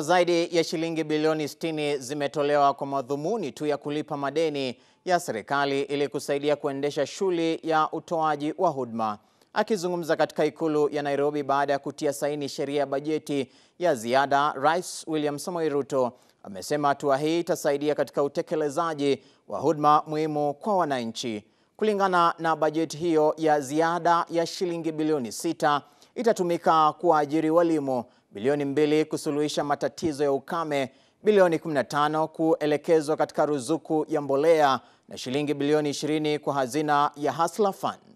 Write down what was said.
Zaidi ya shilingi bilioni 60 zimetolewa kwa madhumuni tu ya kulipa madeni ya serikali ili kusaidia kuendesha shughuli ya utoaji wa huduma. Akizungumza katika ikulu ya Nairobi baada ya kutia saini sheria ya bajeti ya ziada, Rais William Samoei Ruto amesema hatua hii itasaidia katika utekelezaji wa huduma muhimu kwa wananchi. Kulingana na bajeti hiyo ya ziada ya shilingi bilioni 6 itatumika kuwaajiri walimu bilioni mbili kusuluhisha matatizo ya ukame, bilioni 15 kuelekezwa katika ruzuku ya mbolea na shilingi bilioni 20 kwa hazina ya Hustler Fund.